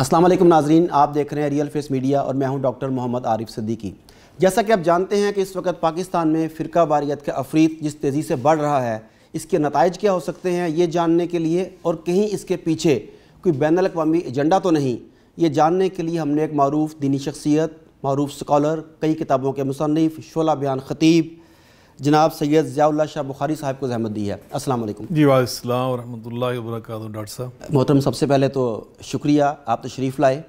अस्सलाम वालेकुम नाजरीन आप देख रहे हैं रियल फेस मीडिया और मैं हूं डॉक्टर मोहम्मद आरिफ सद्दीकी जैसा कि आप जानते हैं कि इस वक्त पाकिस्तान में फ़िरका वारियत का अफरीत जिस तेज़ी से बढ़ रहा है इसके नतज क्या हो सकते हैं ये जानने के लिए और कहीं इसके पीछे कोई बैन अवी एजेंडा तो नहीं ये जानने के लिए हमने एक मरूफ दीनी शख्सियत मरूफ स्कॉलर कई किताबों के मुसनफ़ शोला बयान ख़तीब जनाब सैयद ज़ियाल्ला शाह बुखारी साहब को जहमत दी है असल जी वाला वरह वर्क डॉक्टर साहब मोहतरम सबसे पहले तो शुक्रिया आप तशरीफ़ तो लाए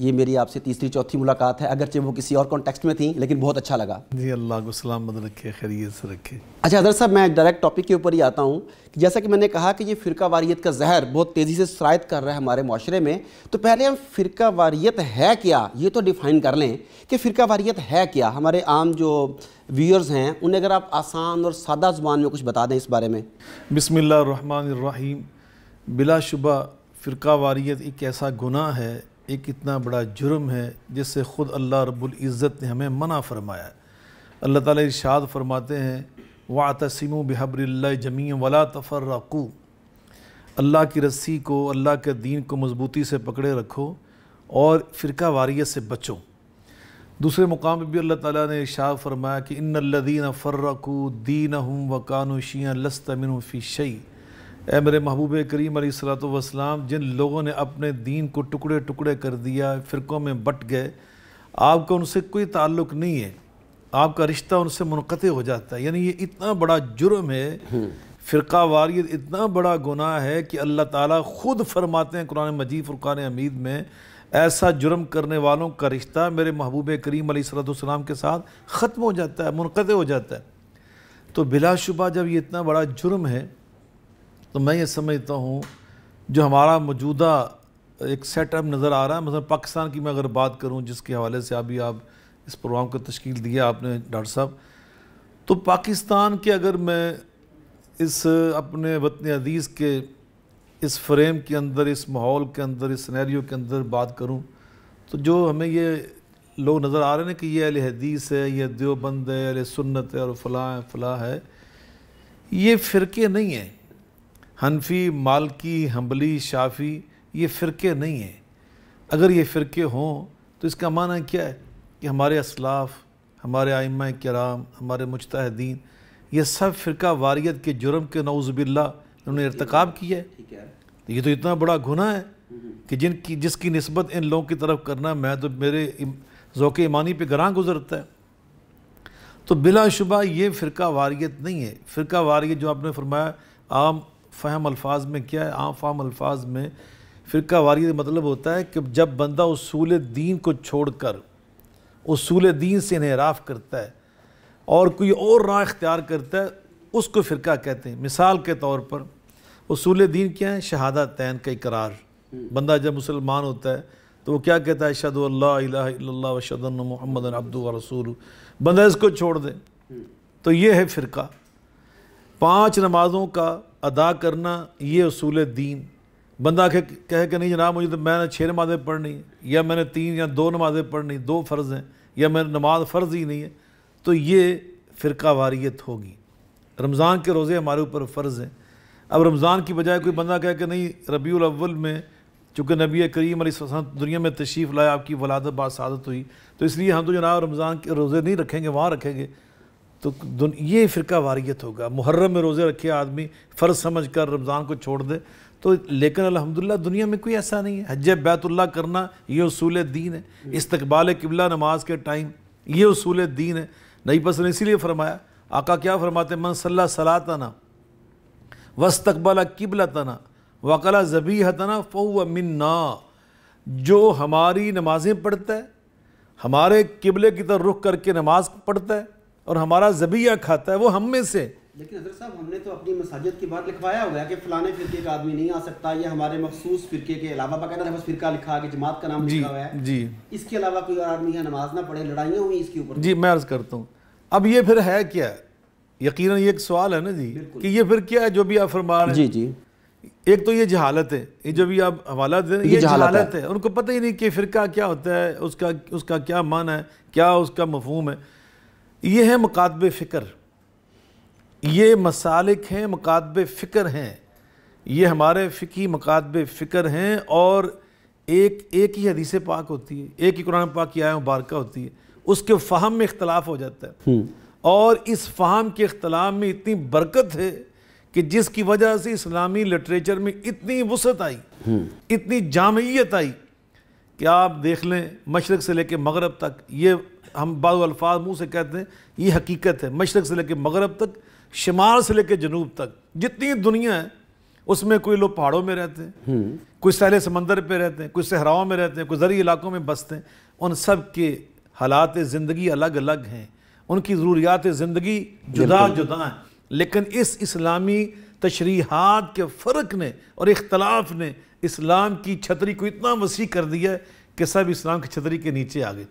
ये मेरी आपसे तीसरी चौथी मुलाकात है अगरचे वो किसी और कॉन्टेक्स्ट में थी लेकिन बहुत अच्छा लगा जी अल्लाह को सलामत रखे खैरियत से रखे अच्छा हजरत साहब मैं डायरेक्ट टॉपिक के ऊपर ही आता हूँ जैसा कि मैंने कहा कि ये फ़िरका वारियत का जहर बहुत तेज़ी से शरात कर रहा है हमारे माशरे में तो पहले हम फ़िरका वारियत है क्या ये तो डिफ़ाइन कर लें कि फ़िरका वारियत है क्या हमारे आम जो व्यूअर्स हैं उन्हें अगर आप आसान और सादा ज़ुबान में कुछ बता दें इस बारे में बसमिल्लर बिलाशुबा फ़िरका वारियत एक ऐसा गुनाह है ये कितना बड़ा जुर्म है जिससे ख़ुद अल्लाह रब्ज़त ने हमें मना फरमाया अल्लाह ताला इरशाद फरमाते हैं वा तसीम बहब्रल्ल जमी वला तफर्रकू अल्लाह की रस्सी को अल्लाह के दीन को मज़बूती से पकड़े रखो और फ़िरका वारियत से बचो दूसरे मुकाम पर भी अल्लाह ताला ने इशार फरमाया कि इन लदीन फ़र्रकू दीन हम वकानुशिया लस्तमिन फ़ी शई ए मेरे महबूब करीम सलाम जिन लोगों ने अपने दीन को टुकड़े टुकड़े कर दिया फ़िरक़ों में बट गए आपका उनसे कोई ताल्लुक़ नहीं है आपका रिश्ता उनसे मुनक़ हो जाता है यानी ये इतना बड़ा जुर्म है हम्म। फ़िरका वारियत इतना बड़ा गुनाह है कि अल्लाह ताला ख़ुद फरमाते हैं कुरान मजीद फ़ुरान हमीद में ऐसा जुर्म करने वालों का रिश्ता मेरे महबूब करीम सलाम के साथ ख़त्म हो जाता है मुनक़ हो जाता है तो बिलाशुबा जब ये इतना बड़ा जुर्म है तो मैं ये समझता हूँ जो हमारा मौजूदा एक सेटअप नज़र आ रहा है मतलब पाकिस्तान की मैं अगर बात करूँ जिसके हवाले से अभी आप इस प्रोग्राम को तश्कील दिया आपने डॉक्टर साहब तो पाकिस्तान के अगर मैं इस अपने वतन अदीज़ के इस फ्रेम के अंदर इस माहौल के अंदर इस सनेरियो के अंदर बात करूं तो जो हमें ये लोग नज़र आ रहे हैं कि ये अल हदीस है ये देवबंद है अल सुन्नत है और फलाँ फलाँ है ये फ़िरके नहीं हैं हनफी मालकी हम्बली शाफ़ी ये फ़िरके नहीं हैं अगर ये फ़िरके हों तो इसका माना क्या है कि हमारे असलाफ हमारे आइम कराम हमारे मुश्तदीन ये सब फ़िरका वारियत के जुर्म के नौज़बिल्ला उन्होंने इरतकब किया है तो ये तो इतना बड़ा गुना है हम्म। कि जिनकी जिसकी नस्बत इन लोगों की तरफ करना मैं तो मेरे ओक़ ईमानी पर गरां गुजरता है तो बिलाशुबा ये फ़िरका वारियत नहीं है फ़िरका वारियत जो आपने फरमाया आम फ़हम अल्फाज में क्या है आम फाम अल्फाज में फ़िरका वारी मतलब होता है कि जब बंदा उसूल दीन को छोड़ कर उसूल दीन से इनहराफ करता है और कोई और राह इख्तियार करता है उसको फ़िरका कहते हैं मिसाल के तौर पर उसूल दीन क्या है शहादा तैन का इकरार बंदा जब मुसलमान होता है तो वो क्या कहता है शद वशद मोहम्मद अब्दू रसूल बंदा इसको छोड़ दे तो ये है फ़िरका पांच नमाज़ों का अदा करना ये असूल दीन बंदा कह कहे के नहीं जनाब मुझे तो मैंने छः नमाज़ें पढ़नी या मैंने तीन या दो नमाज़ें पढ़नी दो फ़र्ज़ हैं या मेरी नमाज फ़र्ज़ ही नहीं है तो ये फ़िरका वारियत होगी रमज़ान के रोज़े हमारे ऊपर फ़र्ज़ हैं अब रमज़ान की बजाय कोई बंदा कहे के नहीं रबी अव्वल में चूँकि नबी करीम दुनिया में तशरीफ़ लाए आपकी वलादत सादत हुई तो इसलिए हम तो जनाब रमज़ान के रोज़े नहीं रखेंगे वहाँ रखेंगे तो ये फ़िरका वारियत होगा मुहर्रम में रोज़े रखे आदमी फ़र्ज समझ कर रमज़ान को छोड़ दे तो लेकिन अलहमदिल्ला दुनिया में कोई ऐसा नहीं है हज बैतुल्ला करना ये असूल दीन है इस्तबाल किबला नमाज के टाइम ये असूल दीन है नई बस ने इसीलिए फरमाया आका क्या फरमाते मन सल्ला सला तना वस्तकबाला किबला तना वकला जबी तना फ़ो मन्ना जो हमारी नमाज़ें पढ़ता है हमारे किबले की तरफ रुख करके नमाज पढ़ता है और हमारा जबिया खाता है वो हम में से लेकिन हजरत साहब हमने तो अपनी मसाजिद की बात लिखवाया हुआ है कि फलाने फिरके का आदमी नहीं आ सकता ये हमारे मखसूस फिरके के अलावा बकायदा बस फिरका लिखा कि जमात का नाम लिखा हुआ है जी इसके अलावा कोई और आदमी नमाज ना पढ़े लड़ाई हुई इसके ऊपर जी मैं अर्ज़ करता हूँ अब ये फिर है क्या यकीन ये एक सवाल है ना जी कि ये फिर क्या है जो भी आप फरमा रहे जी जी एक तो ये जहालत है ये जो भी आप हवाला दे ये, ये जहालत है उनको पता ही नहीं कि फिरका क्या होता है उसका उसका क्या मान है क्या उसका मफहूम है ये है मकादब फ़िक्र ये मसालिक हैं मकातब फ़िक्र हैं ये हमारे फ़िकी मकातब फ़िक्र हैं और एक एक ही हदीस पाक होती है एक ही कुरान पाक की आय मुबारक होती है उसके फाहम में इख्तलाफ हो जाता है हम्म। और इस फाहम के अख्तलाफ में इतनी बरकत है कि जिसकी वजह से इस्लामी लिटरेचर में इतनी वसत आई हम्म। इतनी जामयत आई कि आप देख लें मशरक़ से लेकर मगरब तक ये हम बाद अल्फाज मुँह से कहते हैं ये हकीकत है मशरक़ से लेकर मगरब तक शुमाल से लेकर जनूब तक जितनी दुनिया है उसमें कोई लोग पहाड़ों में रहते हैं हम्म। कोई सहले समंदर पे रहते हैं कोई सहराओं में रहते हैं कोई जरिए इलाकों में बसते हैं उन सब के हालात ज़िंदगी अलग अलग हैं उनकी ज़रूरियात ज़िंदगी जुदा जुदा हैं लेकिन इस इस्लामी तशरीहत के फ़र्क ने और इख्तलाफ ने इस्लाम की छतरी को इतना वसी कर दिया कि सब इस्लाम की छतरी के नीचे आ गए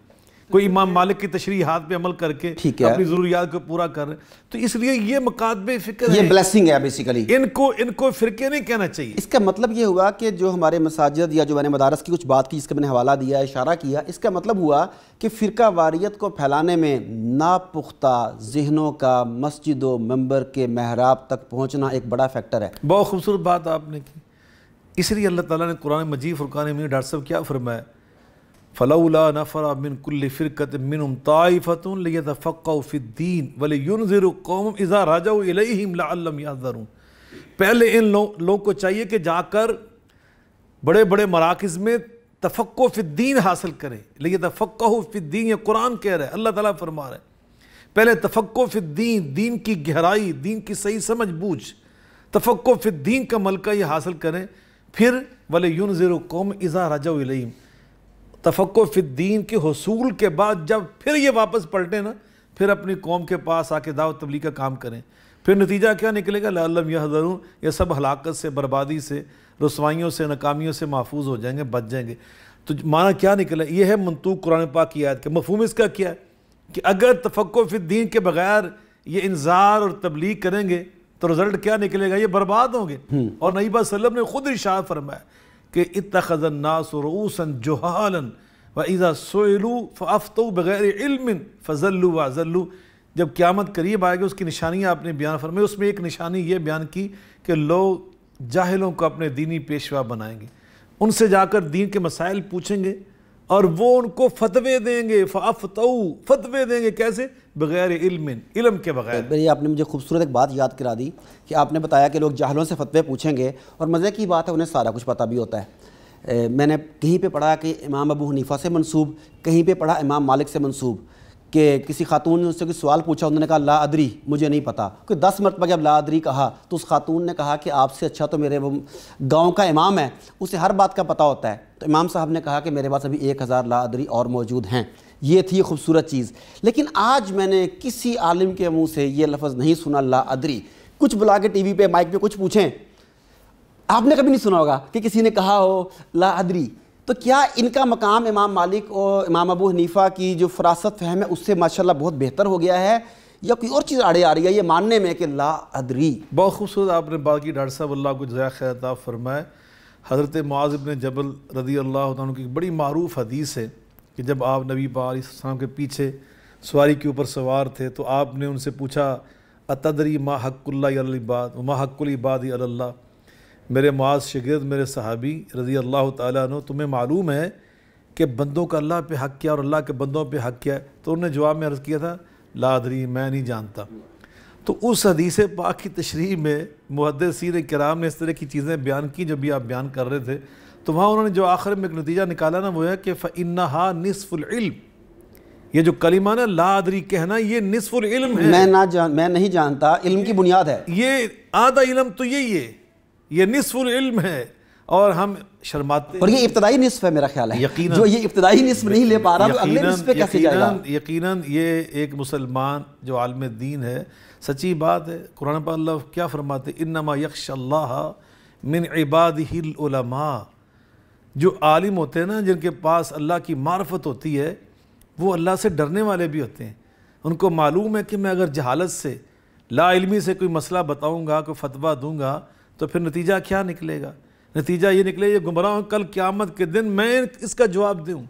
कोई इमाम मालिक की तशरी हाथ पे अमल करके ठीक है अपनी जरूरियात को पूरा कर रहे तो इसलिए ये मकादबे फिक्र ये ब्लेसिंग है बेसिकली इनको इनको फिरके नहीं कहना चाहिए इसका मतलब ये हुआ कि जो हमारे मसाजिद या जो मैंने मदारस की कुछ बात की जिसका मैंने हवाला दिया इशारा किया इसका मतलब हुआ कि फ़िरका वारियत को फैलाने में नापुख्ता जहनों का मस्जिदों मंबर के महराब तक पहुँचना एक बड़ा फैक्टर है बहुत खूबसूरत बात आपने की इसलिए अल्लाह ताला ने कुरान मजीद फुरकान में डॉक्टर साहब क्या फरमाया फ़लौला नफ़रा मिन कुल्ल फ़िरकत मिन ताइफ़तफ़ीन वले यूनज़र कौम इज़ा राजा इलम याजरून पहले इन लोगों लो को चाहिए कि जाकर बड़े बड़े मराकज़ में तफ़क् फ़िद्दीन हासिल करें लेकिन तफ़क् फ़िद्दीन ये कुरान कह रहा है अल्लाह ताला फरमा रहा है पहले तफ़क् फ़िद्दीन दीन की गहराई दीन की सही समझ बूझ तफ़क् फ़िद्दीन का मलका ये हासिल करें फिर वले यूनज़र कौम इज़ा राजा इलम तफक् फ़िद्दीन के हसूल के बाद जब फिर ये वापस पलटे ना फिर अपनी कौम के पास आके दावत तबली का काम करें फिर नतीजा क्या निकलेगा लालम यह ज़रूर यह सब हलाकत से बर्बादी से रसवाइयों से नाकामियों से महफूज हो जाएंगे बच जाएंगे तो माना क्या निकला यह है मनतूक कुरान पाक की याद के मफहूम इसका क्या है कि अगर तफक् फ़िद्दीन के बगैर ये इंजार और तबलीग करेंगे तो रिज़ल्ट क्या निकलेगा ये बर्बाद होंगे हम्म। और नईबा वसल्लम ने ख़ुद इशार फरमाया कि नासन जोहालन व ईज़ा सोलू फ़ाफ़ो बग़ैर इल्म फ़जल्लु वाजल्लू जब क़्यामत करीब आएगी उसकी निशानियाँ आपने बयान फरमाई उसमें एक निशानी ये बयान की कि लोग जाहिलों को अपने दीनी पेशवा बनाएंगे उनसे जाकर दीन के मसाइल पूछेंगे और वो उनको फतवे देंगे फ़ाफ़तऊ फतवे देंगे कैसे बगैर इल्म इल्म के बगैर मेरी आपने मुझे खूबसूरत एक बात याद करा दी कि आपने बताया कि लोग जाहलों से फतवे पूछेंगे और मज़े की बात है उन्हें सारा कुछ पता भी होता है ए, मैंने कहीं पे पढ़ा कि इमाम अबू हनीफा से मंसूब कहीं पे पढ़ा इमाम मालिक से मंसूब कि किसी खातून ने उससे कोई सवाल पूछा उन्होंने कहा ला अदरी मुझे नहीं पता कोई दस मरतबा जब ला अदरी कहा तो उस खातून ने कहा कि आपसे अच्छा तो मेरे वो गांव का इमाम है उसे हर बात का पता होता है तो इमाम साहब ने कहा कि मेरे पास अभी एक हज़ार ला अदरी और मौजूद हैं ये थी खूबसूरत चीज़ लेकिन आज मैंने किसी आलिम के मुंह से ये लफ्ज़ नहीं सुना ला अदरी कुछ बुला के वी पे माइक पे कुछ पूछें आपने कभी नहीं सुना होगा कि किसी ने कहा हो ला अदरी तो क्या इनका मकाम इमाम मालिक और इमाम अबू हनीफ़ा की जो फरासत फहम है उससे माशाल्लाह बहुत बेहतर हो गया है या कोई और चीज़ आड़े आ रही है ये मानने में कि ला अदरी बहुत खूबसूरत आपने बाकी डॉक्टर साहब अल्लाह को जया खैरता फरमाए हज़रत मुआज़ इबन जबल रदी अल्लाह की बड़ी मरूफ हदीस है कि जब आप नबी पाकाम के पीछे सवारी के ऊपर सवार थे तो आपने उनसे पूछा अतदरी माँ हक़ुल्लाबाद माँ इबादी अल्लाह मेरे माज शगिरद मेरे सहाबी रज़ी अल्लाह तु तुम्हें मालूम है कि बंदों का अल्लाह पे हक़ किया और अल्लाह के बंदों पे हक़ किया तो उन्होंने जवाब में अर्ज़ किया था लादरी मैं नहीं जानता तो उस हदीस पाक की तशरी में मुहदसिन कराम ने इस तरह की चीज़ें बयान की जब भी आप बयान कर रहे थे तो वहाँ उन्होंने जो आखिर में एक नतीजा निकाला ना वो है कि फ़िन्ना हा नसफ़ुल्म ये जो कलिमा ना लादरी कहना ये नसफुल इल्म है मैं ना जान मैं नहीं जानता इल्म की बुनियाद है ये आधा इल्म तो यही है ये नसफुल इल्म है और हम शर्माते और ये इब्तदाई नसफ है मेरा ख्याल है यकीन जो ये इब्तदाई नसफ नहीं ले पा रहा तो अगले नसफ पे कैसे जाएगा यकीनन ये एक मुसलमान जो आलम दीन है सच्ची बात है कुरान पाक क्या फरमाते इन्नमा यक्ष मिन इबाद ही जो आलिम होते हैं ना जिनके पास अल्लाह की मार्फत होती है वो अल्लाह से डरने वाले भी होते हैं उनको मालूम है कि मैं अगर जहालत से लाइलमी से कोई मसला बताऊँगा कोई फतवा दूँगा तो फिर नतीजा क्या निकलेगा नतीजा ये निकले ये गुमराह कल क़्यामत के दिन मैं इसका जवाब दूँ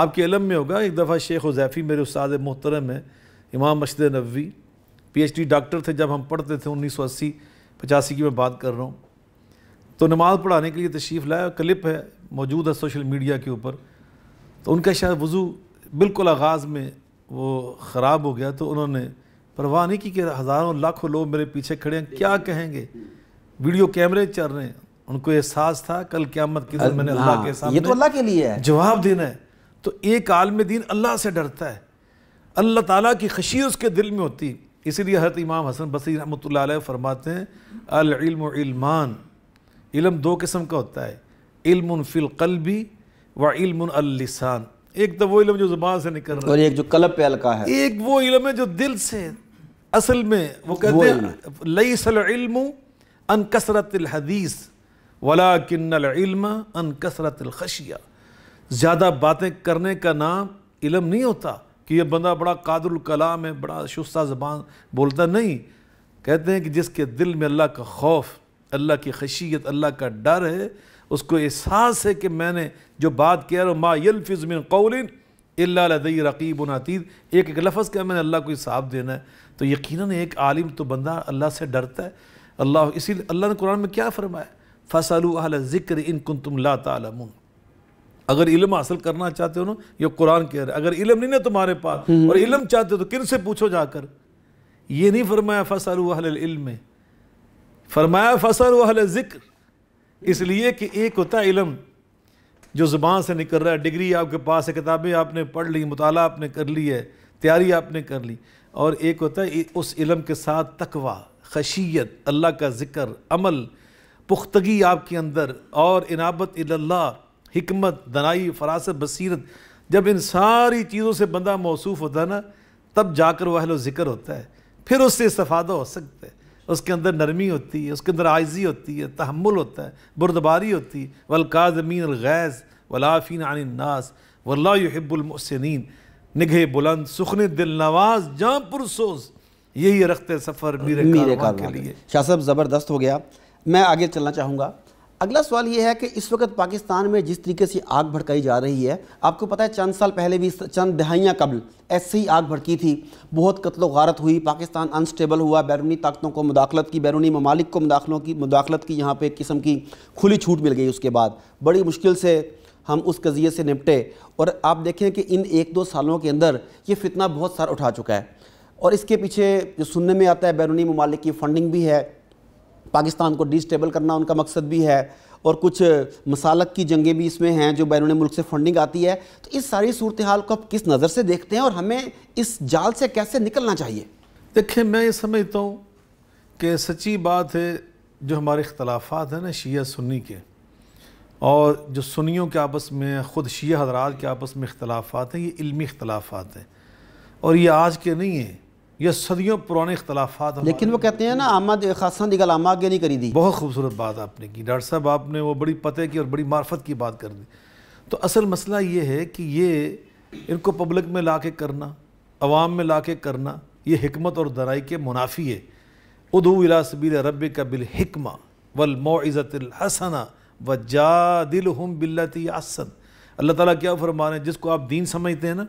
आपके इलम में होगा एक दफ़ा शेख हुजैफ़ी मेरे उस्ताद मोहतरम है इमाम मशद नबी डी डॉक्टर थे जब हम पढ़ते थे उन्नीस सौ अस्सी पचासी की मैं बात कर रहा हूँ तो नमाज पढ़ाने के लिए तशरीफ़ लाया क्लिप है मौजूद है सोशल मीडिया के ऊपर तो उनका शायद वज़ू बिल्कुल आगाज़ में वो ख़राब हो गया तो उन्होंने परवाह नहीं की कि हज़ारों लाखों लोग मेरे पीछे खड़े हैं क्या कहेंगे वीडियो कैमरे चल रहे हैं उनको एहसास था कल क्यामत मत दिन मैंने अल्लाह हाँ, के सामने ये तो अल्लाह के लिए है जवाब देना है तो एक आलम दीन अल्लाह से डरता है अल्लाह ताला की खुशी उसके दिल में होती इसीलिए हरत इमाम हसन बसी रहमत फरमाते हैं अलमान इलम दो किस्म का होता है इल्म फिल व इल्म अलिसान एक तो वो इलम जो जुबान से निकल रहा है और एक जो कलब पे हल्का है एक वो इलम है जो दिल से असल में वो कहते हैं लई सलम अन कसरत हदीस वला किन्नम अन कसरत खशिया ज़्यादा बातें करने का नाम इलम नहीं होता कि यह बंदा बड़ा कादुल कलाम है बड़ा शुस्ता ज़बान बोलता नहीं कहते हैं कि जिसके दिल में अल्लाह का खौफ अल्लाह की खशियत अल्लाह का डर है उसको एहसास है कि मैंने जो बात कह रहा हूँ मा यलफिज़मिन कौलिन अल्लादी रकीब अतीत एक एक लफ्ज़ का मैंने अल्लाह को हिसाब देना है तो यकीन एक आलिम तो बंदा अल्लाह से डरता है अल्लाह इसी अल्लाह ने कुरान में क्या फ़रमाया फ़सल अल ज़िक्र इन कन तुम ला तमून अगर इलम हासिल करना चाहते हो ना ये कुरान कह रहा है अगर इलम नहीं ना तुम्हारे पास हम्म। और इलम चाहते हो तो किन से पूछो जाकर ये नहीं फरमाया फ़सल इल्म में फरमाया फसल वह ज़िक्र इसलिए कि एक होता है इलम जो ज़ुबान से निकल रहा है डिग्री आपके पास है किताबें आपने पढ़ ली मुताल आपने कर ली है तैयारी आपने कर ली और एक होता है उस इलम के साथ तकवा खशियत अल्लाह का ज़िक्र अमल पुख्तगी आपके अंदर और इनाबत इल्ला हमत दनाई फरासत बसीरत जब इन सारी चीज़ों से बंदा मौसू होता है ना तब जाकर वह ज़िक्र होता है फिर उससे इस्तफ़ादा हो सकता है उसके अंदर नरमी होती है उसके अंदर आयजी होती है तहमुल होता है बुरदबारी होती है वलकाजमीन गैज़ वलाफ़िन आनन्नास वल्लाबुलमसिन निगह बुलंद सुखन दिल नवाज जहाँ पुरसोस यही रखते सफ़र मेरे के लिए शाह साहब ज़बरदस्त हो गया मैं आगे चलना चाहूँगा अगला सवाल ये है कि इस वक्त पाकिस्तान में जिस तरीके से आग भड़काई जा रही है आपको पता है चंद साल पहले भी चंद दहाइयाँ कबल ऐसे ही आग भड़की थी बहुत कत्लो गारत हुई पाकिस्तान अनस्टेबल हुआ बैरूनी ताकतों को मुदाखलत की बैरूनी ममालिक को मुदाखलों की मुदाखलत की यहाँ पर एक किस्म की खुली छूट मिल गई उसके बाद बड़ी मुश्किल से हम उस कज़िए से निपटे और आप देखें कि इन एक दो सालों के अंदर ये फितना बहुत सारा उठा चुका है और इसके पीछे जो सुनने में आता है बैरूनी ममालिक की फ़ंडिंग भी है पाकिस्तान को डिस्टेबल करना उनका मकसद भी है और कुछ मसालक की जंगें भी इसमें हैं जो बैरून मुल्क से फंडिंग आती है तो इस सारी सूरत हाल को आप किस नज़र से देखते हैं और हमें इस जाल से कैसे निकलना चाहिए देखिए मैं ये समझता हूँ कि सच्ची बात है जो हमारे अख्तलाफात हैं ना शिया सुन्नी के और जो सुनीों के आपस में ख़ुद शिया हजरात के आपस में अख्तलाफात हैं ये इलमी अख्तलाफात हैं और ये आज के नहीं हैं ये सदियों पुराने इख्तलाफात लेकिन वो कहते हैं ना आमद खासा दी गल आम आगे नहीं करी दी बहुत खूबसूरत बात आपने की डॉक्टर साहब आपने वो बड़ी पते की और बड़ी मार्फत की बात कर दी तो असल मसला ये है कि ये इनको पब्लिक में ला के करना आवाम में ला के करना ये हमत और दराई के मुनाफी है उदू इलासबी रब का बिलहमा वलमोज़तलहसना व जा दिल हम बिल्लती आसन अल्लाह ताली क्या फरमा रहे हैं जिसको आप दीन समझते हैं ना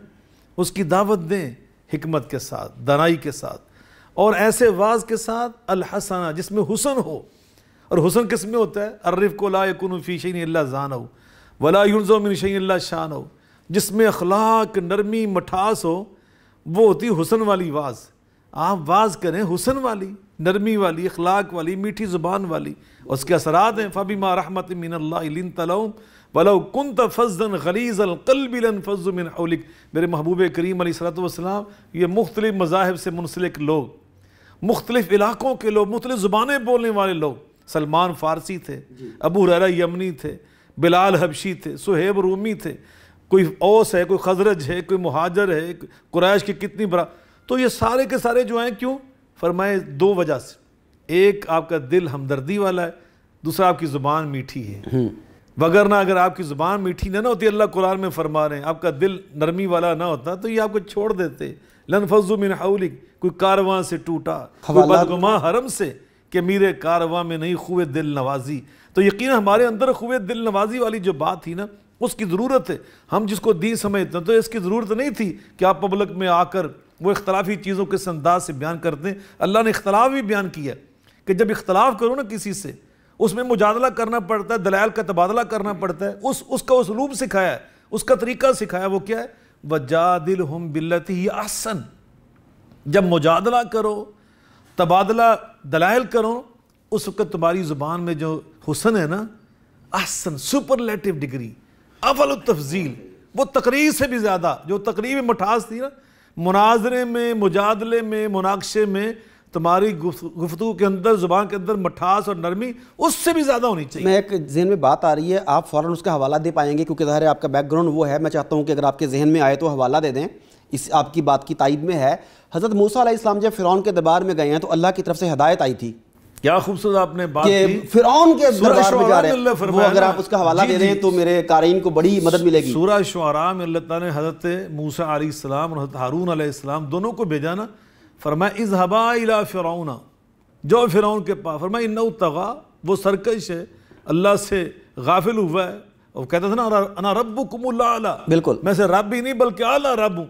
उसकी दावत दें हमत के साथ दनाई के साथ और ऐसे वाज के साथ अलहसना जिसमें हुसन हो और हुसन किस में होता है अर्रफ़ को लाकुनफ़ी अल्ला जान हो वलाजुमिन अल्ला शान हो जिसमें अखलाक नरमी मठास हो वो होती हुसन वाली वाज आप वाज करें हुसन वाली नरमी वाली अखलाक वाली मीठी ज़ुबान वाली उसके असरात हैं फ़बी माँ रहमत मिन तलम वलो कुन तफ़न खलीज अलकलबिलन फ़जुमिन अलिक मेरे महबूब करीम सलाम ये मुख्तलिफ़ मजाहब से मुनसलिक लोग मुख्तलिफ़ इलाक़ों के लोग मुख्तलिफ़ ज़ुबानें बोलने वाले लोग सलमान फ़ारसी थे अबू रैरा यमनी थे बिलाल हबशी थे सुहेब रूमी थे कोई ओस है कोई खजरज है कोई महाजर है कुरैश की कितनी बड़ा तो ये सारे के सारे जो हैं क्यों फरमाए दो वजह से एक आपका दिल हमदर्दी वाला है दूसरा आपकी ज़ुबान मीठी है हम्म। वगरना अगर आपकी ज़ुबान मीठी ना ना होती अल्लाह कुरान में फरमा रहे हैं आपका दिल नरमी वाला ना होता तो ये आपको छोड़ देते लन फजू मिन हाउलिक कोई कारवां से टूटा कोई बदगुमा हरम से कि मीरे कारवां में नहीं खुए दिल नवाजी तो यकीन हमारे अंदर खुए दिल नवाजी वाली जो बात थी ना उसकी ज़रूरत है हम जिसको दी समझते हैं तो इसकी ज़रूरत नहीं थी कि आप पब्लिक में आकर वो इख्तलाफी चीज़ों के संदाज से बयान करते हैं अल्लाह ने इख्तलाफ भी बयान किया कि जब इख्तलाफ करो ना किसी से उसमें मुजादला करना पड़ता है दलाल का तबादला करना पड़ता है उस उसका उसलूब सिखाया उसका तरीका सिखाया वो क्या है वजादिल हम ही आसन जब मुजादला करो तबादला दलाल करो उस वक्त तुम्हारी ज़ुबान में जो हुसन है ना आसन सुपरलेटिव डिग्री अवल तफजील वो तकरीर से भी ज़्यादा जो तकरीब मठास थी ना मुनाजरे में मुजादले में मुनाक्शे में तुम्हारी गुफ्तु के अंदर जुबान के अंदर मठास और नरमी उससे भी ज़्यादा होनी चाहिए मैं एक जहन में बात आ रही है आप फ़ौरन उसका हवाला दे पाएंगे क्योंकि ज़ाहिर आपका बैकग्राउंड वो है मैं चाहता हूँ कि अगर आपके जहन में आए तो हवाला दे दें इस आपकी बात की तायद में है हज़रत मूसा इस्लाम जब फ़िरौन के दरबार में गए हैं तो अल्लाह की तरफ से हदायत आई थी क्या खूबसूरत आपने बात कि फिरौन के दरबार में जा रहे हैं वो अगर आप उसका हवाला दे हैं तो मेरे कारीन को बड़ी मदद मिलेगी सूरह शुआरा में अल्लाह ताला ने हज़रत मूसा अलैहिस्सलाम और हज़रत हारून अलैहिस्सलाम दोनों को भेजा ना फरमाया इज़ हबा इला फ़िरौना जो फ़िरौन के पास फरमाया इन तगा वो सरकश है अल्लाह से गाफिल हुआ है और कहता था ना अना रब कुमला बिल्कुल मैं से रब ही नहीं बल्कि आला रब हूँ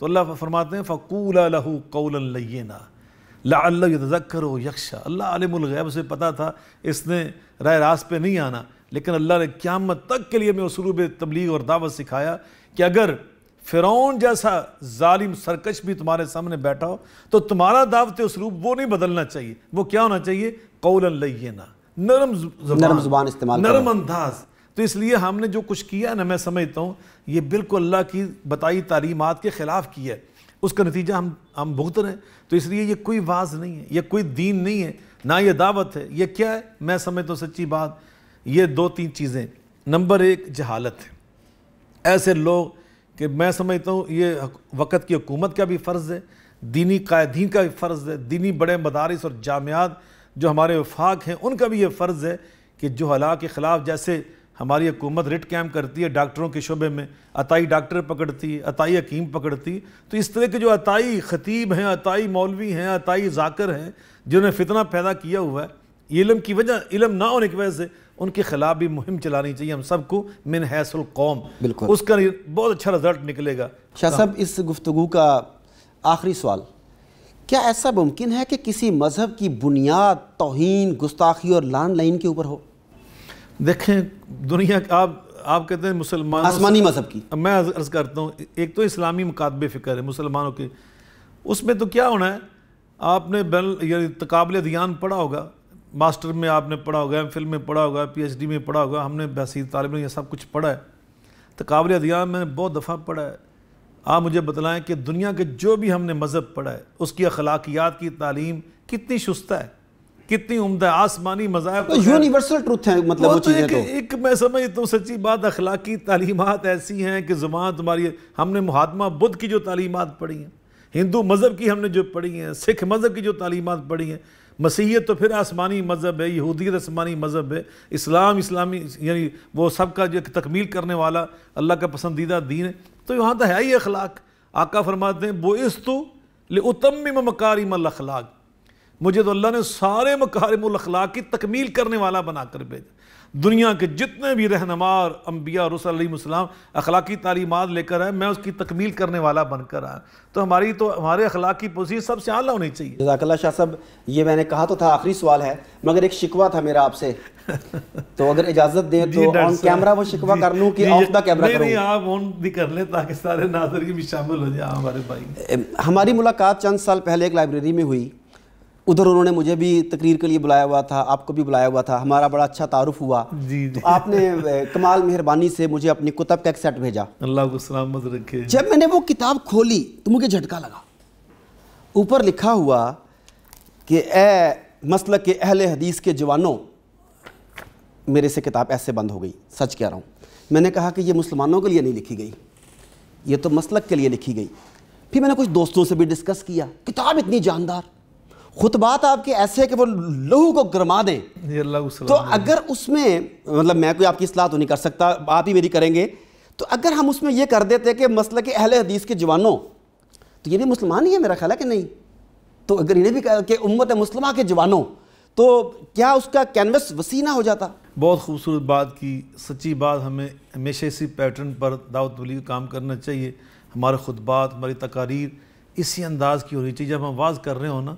तो अल्लाह फरमाते हैं फ़कूल लहू कौलना लाजक्र यक्षा अल्लाह आलमगैब से पता था इसने राय रास पे नहीं आना लेकिन अल्लाह ने क्यामत तक के लिए मैं उसरूब तबलीग और दावत सिखाया कि अगर फिरौन जैसा जालिम सरकश भी तुम्हारे सामने बैठा हो तो तुम्हारा दावत उस रूप वो नहीं बदलना चाहिए वो क्या होना चाहिए कौल ना नरम नरम जुबान इस्तेमाल नरम अंदाज तो इसलिए हमने जो कुछ किया ना मैं समझता हूँ ये बिल्कुल अल्लाह की बताई तालीमत के ख़िलाफ़ किया है उसका नतीजा हम हम भुगत रहे हैं तो इसलिए ये कोई वाज नहीं है ये कोई दीन नहीं है ना ये दावत है ये क्या है मैं समझता तो हूँ सच्ची बात ये दो तीन चीज़ें नंबर एक जहालत है ऐसे लोग कि मैं समझता हूँ ये वक़्त की हुकूमत का भी फ़र्ज़ है दीनी कायदीन का भी फ़र्ज़ है दीनी बड़े मदारस और जामियात जो हमारे वफाक हैं उनका भी ये फ़र्ज़ है कि जो हला के ख़िलाफ़ जैसे हमारी हुकूमत रिट कैम्प करती है डॉक्टरों के शुबे में अताई डॉक्टर पकड़ती अताई हकीम पकड़ती तो इस तरह के जो अताई ख़तीब हैं अताई मौलवी हैं अताई जाकर हैं जिन्होंने फितना पैदा किया हुआ है इलम की वजह इलम ना होने की वजह से उनके खिलाफ भी मुहिम चलानी चाहिए हम सबको मिन हैसल कौम बिल्कुल उसका बहुत अच्छा रिजल्ट निकलेगा शाह साहब हाँ। इस गुफ्तु का आखिरी सवाल क्या ऐसा मुमकिन है कि किसी मज़हब की बुनियाद तोहन गुस्ताखी और लान लाइन के ऊपर हो देखें दुनिया आप आप कहते हैं मुसलमान आसमानी मज़हब की मैं अर्ज़ करता हूँ एक तो इस्लामी मुकादबे फ़िक्र है मुसलमानों के उसमें तो क्या होना है आपने बैन यानी तकबल ध्यान पढ़ा होगा मास्टर में आपने पढ़ा होगा एम फिल में पढ़ा होगा पीएचडी में पढ़ा होगा हमने बसी तालब यह सब कुछ पढ़ा है तो काबिल अदिया मैंने बहुत दफ़ा पढ़ा है आप मुझे बतलाएँ कि दुनिया के जो भी हमने मज़हब पढ़ा है उसकी अखलाकियात की तालीम कितनी शुस्ता है कितनी उमदा है आसमानी मजाक तो यूनिवर्सल ट्रूथ है मतलब वो, वो तो एक, तो। एक मैं समझता तो हूँ सच्ची बात अखलाकी तालीमत ऐसी हैं कि जुबान तुम्हारी हमने महात्मा बुद्ध की जो तालीमत पढ़ी हैं हिंदू मज़हब की हमने जो पढ़ी हैं सिख मज़हब की जो तालीमत पढ़ी हैं मसीहत तो फिर आसमानी मज़हब है यहूदियत आसमानी मज़हब है इस्लाम इस्लामी यानी वो सब का जो तकमील करने वाला अल्लाह का पसंदीदा दीन है तो यहाँ तो है ही अखलाक आका फरमाते हैं बो इस तो ले मकारी मल अखलाक मुझे तो अल्लाह ने सारे मकारमखला की तकमील करने वाला बनाकर भेजा दुनिया के जितने भी रहनमार अम्बिया रसलम अखलाकी तालीमत लेकर आए मैं उसकी तकमील करने वाला बनकर आया तो हमारी तो हमारे अखलाक की पोजीशन सबसे आला होनी चाहिए जजाकल्ला शाह साहब ये मैंने कहा तो था आखिरी सवाल है मगर एक शिकवा था मेरा आपसे तो अगर इजाज़त दें तो ऑन कैमरा वो शिकवा कर लूँ कि ऑफ द कैमरा नहीं आप ऑन भी कर लें ताकि सारे नाजर भी शामिल हो जाए हाँ, हमारे भाई हमारी मुलाकात चंद साल पहले एक लाइब्रेरी में हुई उधर उन्होंने मुझे भी तकरीर के लिए बुलाया हुआ था आपको भी बुलाया हुआ था हमारा बड़ा अच्छा तारुफ हुआ जी, तो आपने कमाल मेहरबानी से मुझे अपनी कुतब का एक सेट भेजा अल्लाह को सलामत रखे जब मैंने वो किताब खोली तो मुझे झटका लगा ऊपर लिखा हुआ कि ए मसल के अहल हदीस के जवानों मेरे से किताब ऐसे बंद हो गई सच कह रहा हूँ मैंने कहा कि ये मुसलमानों के लिए नहीं लिखी गई ये तो मसलक के लिए लिखी गई फिर मैंने कुछ दोस्तों से भी डिस्कस किया किताब इतनी जानदार खुतबात आपके ऐसे है कि वो लहू को गरमा दें तो अगर उसमें मतलब मैं कोई आपकी असलाह तो नहीं कर सकता आप ही मेरी करेंगे तो अगर हम उसमें यह कर देते कि मसल के अहल हदीस के जवानों तो ये भी मुसलमान ही है मेरा ख्याल है कि नहीं तो अगर इन्हें भी कि उम्मत मुसलमान के जवानों तो क्या उसका कैनवस वसीना हो जाता बहुत खूबसूरत बात की सच्ची बात हमें हमेशा इसी पैटर्न पर दावत वली काम करना चाहिए हमारे खुतबात हमारी तकारीर इसी अंदाज़ की होनी चाहिए जब हम वाज कर रहे हो ना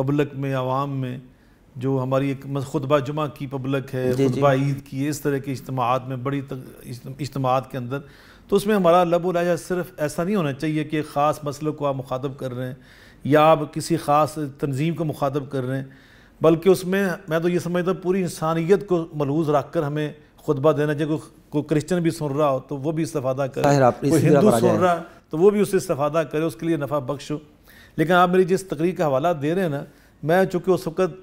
पब्लिक में आवाम में जो हमारी एक खुतबा जुमा की पब्लिक है खुतबा ईद की इस तरह के इज्तम में बड़ी इज्तम के अंदर तो उसमें हमारा लब लहजा सिर्फ ऐसा नहीं होना चाहिए कि ख़ास मसलों को आप मुखातब कर रहे हैं या आप किसी ख़ास तनजीम को मुखातब कर रहे हैं बल्कि उसमें मैं तो ये समझता हूँ पूरी इंसानियत को मलूज़ रख कर हमें खुतबा देना चाहिए कोई को क्रिश्चन भी सुन रहा हो तो वो भी इस्तफ़ादा करे कोई हिंदू सुन रहा तो वो भी उससे इस्तफ़ादा करे उसके लिए नफ़ा बख्श हो लेकिन आप मेरी जिस तकरीर का हवाला दे रहे हैं ना मैं चूँकि उस वक्त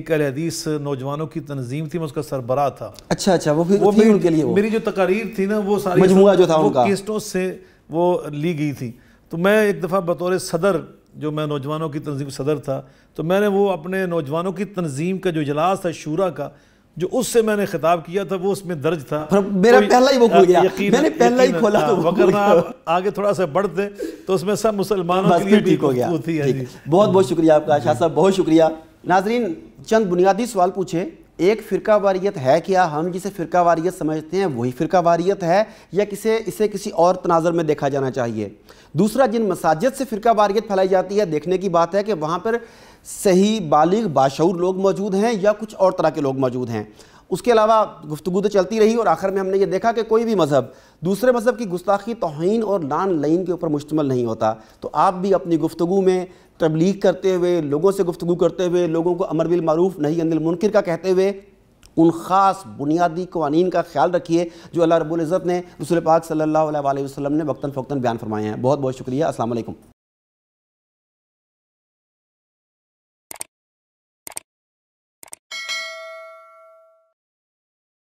एक अलहदीस नौजवानों की तंजीम थी मैं उसका सरबरा था अच्छा अच्छा वो फिर वो फिर उनके लिए वो। मेरी जो तकारीर थी ना वो सारी जो था वो किस्टों से वो ली गई थी तो मैं एक दफ़ा बतौर सदर जो मैं नौजवानों की तंजीम सदर था तो मैंने वो अपने नौजवानों की तंजीम का जो इजलास था शूरा का जो उससे मैंने खिताब किया था वो उसमें दर्ज था मेरा तो पहला ही वो खुल गया मैंने पहला ही खोला तो हाँ, वगरना आगे थोड़ा सा बढ़ते तो उसमें सब मुसलमानों के लिए ठीक हो गया हाँ ठीक बहुत बहुत शुक्रिया आपका शाह साहब बहुत शुक्रिया नाजरीन चंद बुनियादी सवाल पूछे एक फ़िरका वारियत है क्या हम जिसे फ़िरका वारियत समझते हैं वही फ़िरका वारियत है या किसे इसे किसी और तनाजर में देखा जाना चाहिए दूसरा जिन मसाजिद से फ़िरका वारियत फैलाई जाती है देखने की बात है कि वहाँ पर सही बालिग बाशूर लोग मौजूद हैं या कुछ और तरह के लोग मौजूद हैं उसके अलावा गुफ्तु तो चलती रही और आखिर में हमने ये देखा कि कोई भी मज़हब दूसरे मज़हब की गुस्ताखी तोहन और लान लाइन के ऊपर मुश्तमल नहीं होता तो आप भी अपनी गुफ्तु में तबलीग करते हुए लोगों से गुफ्तु करते हुए लोगों को अमर बिलमूफ़ नहीं अनिल मुनकर का कहते हुए उन ख़ास बुनियादी कवानीन का ख्याल रखिए जो अल्लाह रबुल्ज़त ने रसूल पाक सल्ला वसलम ने वक्ता फ़क्ता बयान फरमाए हैं बहुत बहुत शुक्रिया असल